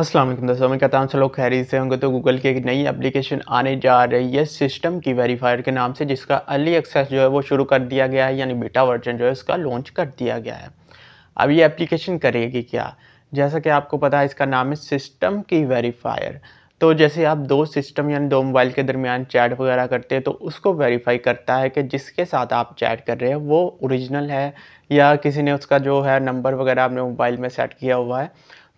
असलम दोस्तों मैं कहता हूँ चलो खैरी से होंगे तो गूगल की एक नई एप्लीकेशन आने जा रही है सिस्टम की वेरीफायर के नाम से जिसका अर्ली एक्सेस जो है वो शुरू कर दिया गया है यानी बेटा वर्जन जो है उसका लॉन्च कर दिया गया है अब ये एप्लीकेशन करेगी क्या जैसा कि आपको पता है इसका नाम है सिस्टम की वेरीफायर तो जैसे आप दो सिस्टम यानी दो मोबाइल के दरमियान चैट वगैरह करते हैं तो उसको वेरीफाई करता है कि जिसके साथ आप चैट कर रहे हैं वो ओरिजिनल है या किसी ने उसका जो है नंबर वगैरह अपने मोबाइल में सेट किया हुआ है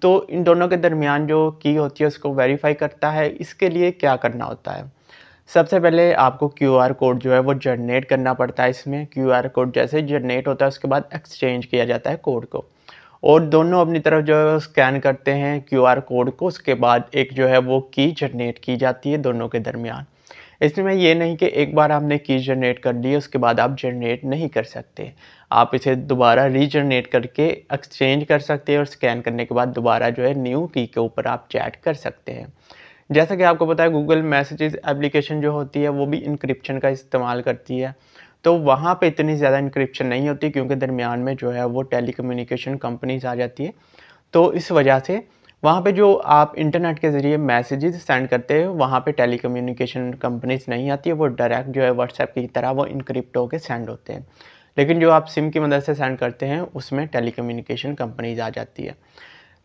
तो इन दोनों के दरमियान जो की होती है उसको वेरीफाई करता है इसके लिए क्या करना होता है सबसे पहले आपको क्यू आर कोड जो है वो जनरेट करना पड़ता है इसमें क्यू आर कोड जैसे जनरेट होता है उसके बाद एक्सचेंज किया जाता है कोड को और दोनों अपनी तरफ जो है स्कैन करते हैं क्यू आर कोड को उसके बाद एक जो है वो की जनरेट की जाती है दोनों के दरमियान इसमें ये नहीं कि एक बार आपने की जनरेट कर ली उसके बाद आप जनरेट नहीं कर सकते आप इसे दोबारा रीजनरेट करके एक्सचेंज कर सकते हैं और स्कैन करने के बाद दोबारा जो है न्यू की के ऊपर आप चैट कर सकते हैं जैसा कि आपको पता है गूगल मैसेजेस एप्लीकेशन जो होती है वो भी इंक्रिप्शन का इस्तेमाल करती है तो वहाँ पे इतनी ज़्यादा इंक्रिप्शन नहीं होती क्योंकि दरमियान में जो है वो टेली कम्युनिकेशन कंपनीज आ जाती है तो इस वजह से वहाँ पे जो आप इंटरनेट के ज़रिए मैसेजेस सेंड करते हो वहाँ पे टेली कम्युनिकेशन कंपनीज नहीं आती है वो डायरेक्ट जो है व्हाट्सएप की तरह वो इनक्रिप्ट होकर सेंड होते हैं लेकिन जो आप सिम की मदद से सेंड करते हैं उसमें टेली कम्युनिकेशन कंपनीज आ जाती है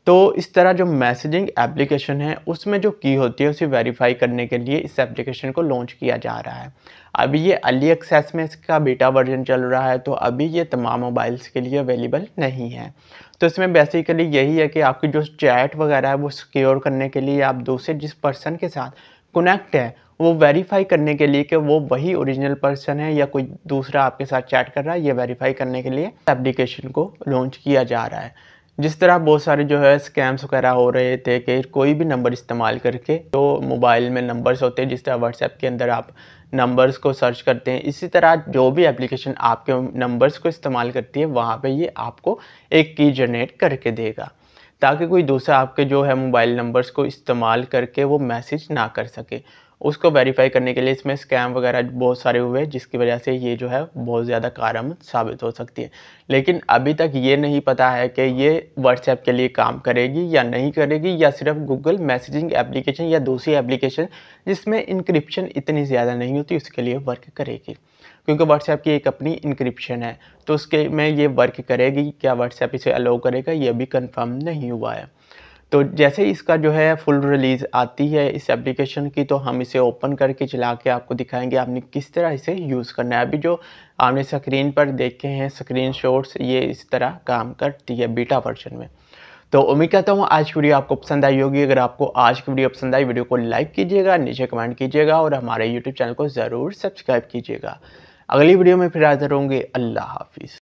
तो इस तरह जो मैसेजिंग एप्लीकेशन है उसमें जो की होती है उसे वेरीफाई करने के लिए इस एप्लीकेशन को लॉन्च किया जा रहा है अभी ये अली एक्सेस में इसका बीटा वर्जन चल रहा है तो अभी ये तमाम मोबाइल्स के लिए अवेलेबल नहीं है तो इसमें बेसिकली यही है कि आपकी जो चैट वगैरह है वो सिक्योर करने के लिए आप दूसरे जिस पर्सन के साथ कनेक्ट है वो वेरीफाई करने के लिए कि वो वही ओरिजिनल पर्सन है या कोई दूसरा आपके साथ चैट कर रहा है ये वेरीफाई करने के लिए एप्लीकेशन को लॉन्च किया जा रहा है जिस तरह बहुत सारे जो है स्कैम्स वगैरह हो रहे थे कि कोई भी नंबर इस्तेमाल करके तो मोबाइल में नंबर्स होते हैं जिस तरह व्हाट्सएप के अंदर आप नंबर्स को सर्च करते हैं इसी तरह जो भी एप्लीकेशन आपके नंबर्स को इस्तेमाल करती है वहाँ पे ये आपको एक की जनरेट करके देगा ताकि कोई दूसरा आपके जो है मोबाइल नंबर्स को इस्तेमाल करके वो मैसेज ना कर सके उसको वेरीफाई करने के लिए इसमें स्कैम वगैरह बहुत सारे हुए जिसकी वजह से ये जो है बहुत ज़्यादा कारम साबित हो सकती है लेकिन अभी तक ये नहीं पता है कि ये व्हाट्सएप के लिए काम करेगी या नहीं करेगी या सिर्फ गूगल मैसेजिंग एप्लीकेशन या दूसरी एप्लीकेशन जिसमें इंक्रिप्शन इतनी ज़्यादा नहीं होती उसके लिए वर्क करेगी क्योंकि व्हाट्सएप की एक अपनी इंक्रिप्शन है तो उसके में ये वर्क करेगी क्या व्हाट्सएप इसे अलाउ करेगा ये अभी कन्फर्म नहीं हुआ है तो जैसे ही इसका जो है फुल रिलीज़ आती है इस एप्लीकेशन की तो हम इसे ओपन करके चला के आपको दिखाएंगे आपने किस तरह इसे यूज़ करना है अभी जो आपने स्क्रीन पर देखे हैं स्क्रीन शॉट्स ये इस तरह काम करती है बीटा वर्जन में तो उम्मीद करता हूँ आज की वीडियो आपको पसंद आई होगी अगर आपको आज की वीडियो पसंद आई वीडियो को लाइक कीजिएगा नीचे कमेंट कीजिएगा और हमारे यूट्यूब चैनल को ज़रूर सब्सक्राइब कीजिएगा अगली वीडियो में फिर हाजिर होंगे अल्लाह हाफिज़